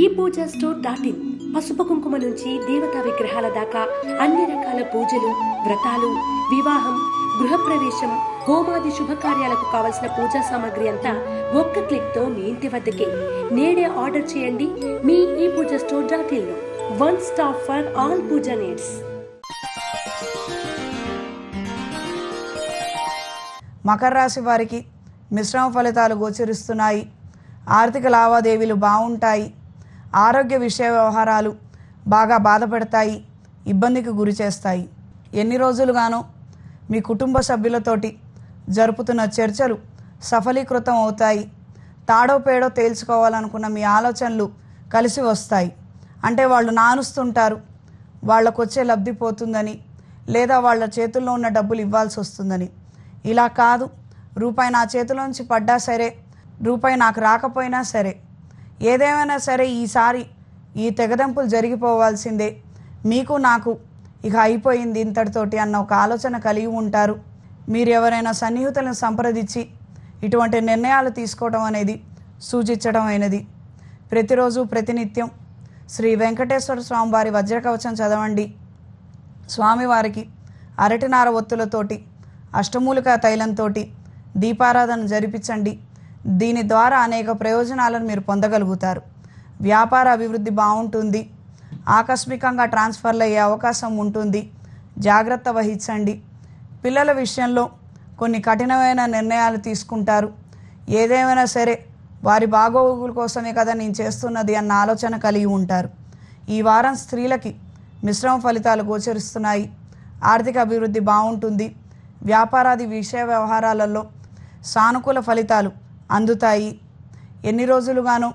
ఈ పూజా store dot in పసుపు కుంకుమ నుంచి దేవతా విగ్రహాల దాకా అన్ని రకాల పూజలు వ్రతాలు వివాహం గృహప్రవేశం హోమాది శుభకార్యాలకు కావలసిన పూజా సామాగ్రి అంతా ఒక్క క్లిక్తో మీ ఇంటి వద్దకే నేడే ఆర్డర్ చేయండి మీ ఈ Pooja store dot in one stop for all pooja needs మకర రాశి వారికి మిశ్రమ ఫలితాలు గోచరిస్తున్నాయి ఆర్థిక లావాదేవీలు బాగుంటాయి ఆరోగ్య విషయ వ్యవహారాలు బాగా బాధపడతాయి ఇబ్బందికి గురి చేస్తాయి ఎన్ని రోజులుగానో మీ కుటుంబ సభ్యులతోటి జరుపుతున్న చర్చలు సఫలీకృతం అవుతాయి తాడో పేడో తేల్చుకోవాలనుకున్న మీ ఆలోచనలు కలిసి వస్తాయి అంటే వాళ్ళు నానుస్తుంటారు వాళ్ళకు వచ్చే లబ్ధి పోతుందని లేదా వాళ్ళ చేతుల్లో ఉన్న డబ్బులు ఇవ్వాల్సి వస్తుందని ఇలా కాదు రూపాయి నా చేతిలోంచి పడ్డా సరే రూపాయి నాకు రాకపోయినా సరే ఏదేమైనా సరే ఈసారి ఈ తెగదంపులు జరిగిపోవాల్సిందే మీకు నాకు ఇక అయిపోయింది ఇంతటితోటి అన్న ఒక ఆలోచన కలిగి ఉంటారు మీరు ఎవరైనా సన్నిహితులను సంప్రదించి ఇటువంటి నిర్ణయాలు తీసుకోవడం అనేది సూచించడం అయినది ప్రతిరోజు ప్రతినిత్యం శ్రీ వెంకటేశ్వర స్వామి వారి వజ్రకవచం చదవండి స్వామివారికి అరటినార ఒత్తులతోటి అష్టమూలిక తైలంతో దీపారాధన జరిపించండి దీని ద్వారా అనేక ప్రయోజనాలను మీరు పొందగలుగుతారు వ్యాపార అభివృద్ధి బాగుంటుంది ఆకస్మికంగా ట్రాన్స్ఫర్లు అయ్యే అవకాశం ఉంటుంది జాగ్రత్త వహించండి పిల్లల విషయంలో కొన్ని కఠినమైన నిర్ణయాలు తీసుకుంటారు ఏదేమైనా సరే వారి బాగోగుల కోసమే కదా నేను చేస్తున్నది అన్న ఆలోచన కలిగి ఉంటారు ఈ వారం స్త్రీలకి మిశ్రమ ఫలితాలు గోచరిస్తున్నాయి ఆర్థిక అభివృద్ధి బాగుంటుంది వ్యాపారాది విషయ వ్యవహారాలలో సానుకూల ఫలితాలు అందుతాయి ఎన్ని రోజులుగాను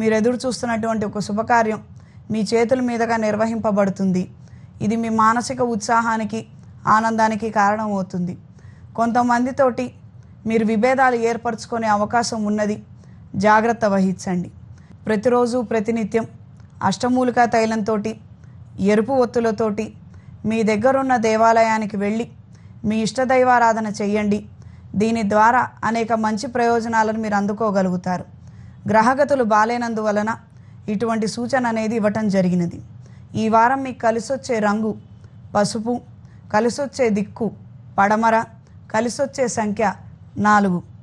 మీరు ఎదురు చూస్తున్నటువంటి ఒక శుభకార్యం మీ చేతుల మీదుగా నిర్వహింపబడుతుంది ఇది మీ మానసిక ఉత్సాహానికి ఆనందానికి కారణమవుతుంది కొంతమందితోటి మీరు విభేదాలు ఏర్పరచుకునే అవకాశం ఉన్నది జాగ్రత్త వహించండి ప్రతిరోజు ప్రతినిత్యం అష్టమూలికా తైలంతో ఎరుపు ఒత్తులతోటి మీ దగ్గరున్న దేవాలయానికి వెళ్ళి మీ ఇష్టదైవారాధన చేయండి దీని ద్వారా అనేక మంచి ప్రయోజనాలను మీరు అందుకోగలుగుతారు గ్రహగతులు బాలేనందువలన ఇటువంటి సూచన అనేది ఇవ్వటం జరిగినది ఈ వారం మీకు కలిసొచ్చే రంగు పసుపు కలిసొచ్చే దిక్కు పడమర కలిసొచ్చే సంఖ్య నాలుగు